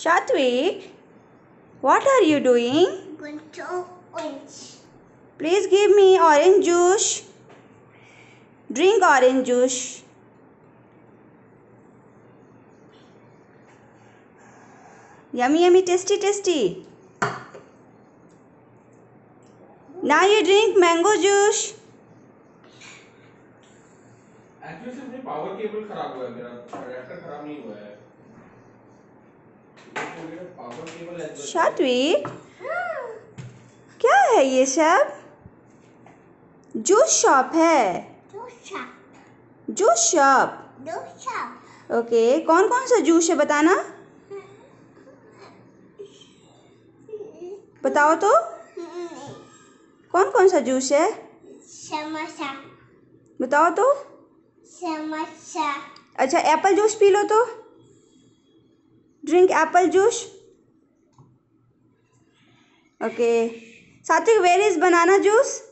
Shatwik, what are you doing? Going to orange. Please give me orange juice. Drink orange juice. Yummy, yummy, tasty, tasty. Now you drink mango juice. Actually power cable खराब हुआ है मेरा शात्विक क्या है ये सब juice shop है juice shop okay कौन कौन सा जूस है बताना बताओ तो कौन कौन सा जूस है समोसा बताओ तो समोसा अच्छा एप्पल जूस पी लो तो ड्रिंक एप्पल जूस ओके साथ ही वेर बनाना जूस